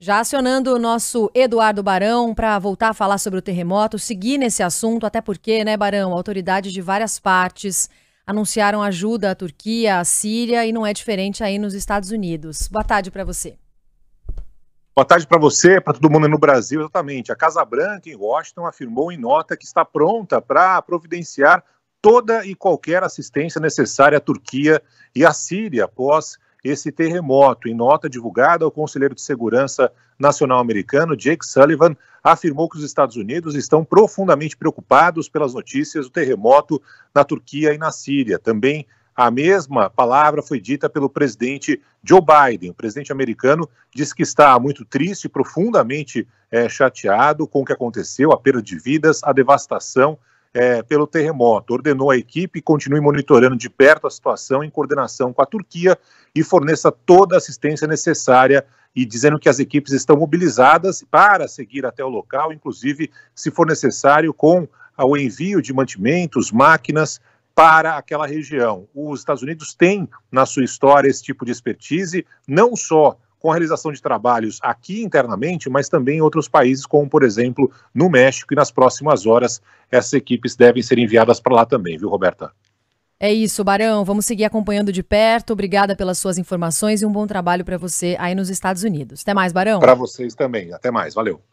Já acionando o nosso Eduardo Barão para voltar a falar sobre o terremoto, seguir nesse assunto, até porque, né, Barão, autoridades de várias partes anunciaram ajuda à Turquia, à Síria e não é diferente aí nos Estados Unidos. Boa tarde para você. Boa tarde para você, para todo mundo no Brasil, exatamente. A Casa Branca, em Washington, afirmou em nota que está pronta para providenciar toda e qualquer assistência necessária à Turquia e à Síria após esse terremoto. Em nota divulgada, o conselheiro de segurança nacional americano, Jake Sullivan, afirmou que os Estados Unidos estão profundamente preocupados pelas notícias do terremoto na Turquia e na Síria. Também a mesma palavra foi dita pelo presidente Joe Biden. O presidente americano disse que está muito triste, profundamente é, chateado com o que aconteceu, a perda de vidas, a devastação é, pelo terremoto. Ordenou à equipe continue monitorando de perto a situação em coordenação com a Turquia e forneça toda a assistência necessária e dizendo que as equipes estão mobilizadas para seguir até o local, inclusive, se for necessário, com o envio de mantimentos, máquinas para aquela região. Os Estados Unidos têm na sua história esse tipo de expertise, não só com a realização de trabalhos aqui internamente, mas também em outros países, como por exemplo no México, e nas próximas horas essas equipes devem ser enviadas para lá também, viu, Roberta? É isso, Barão. Vamos seguir acompanhando de perto. Obrigada pelas suas informações e um bom trabalho para você aí nos Estados Unidos. Até mais, Barão. Para vocês também. Até mais. Valeu.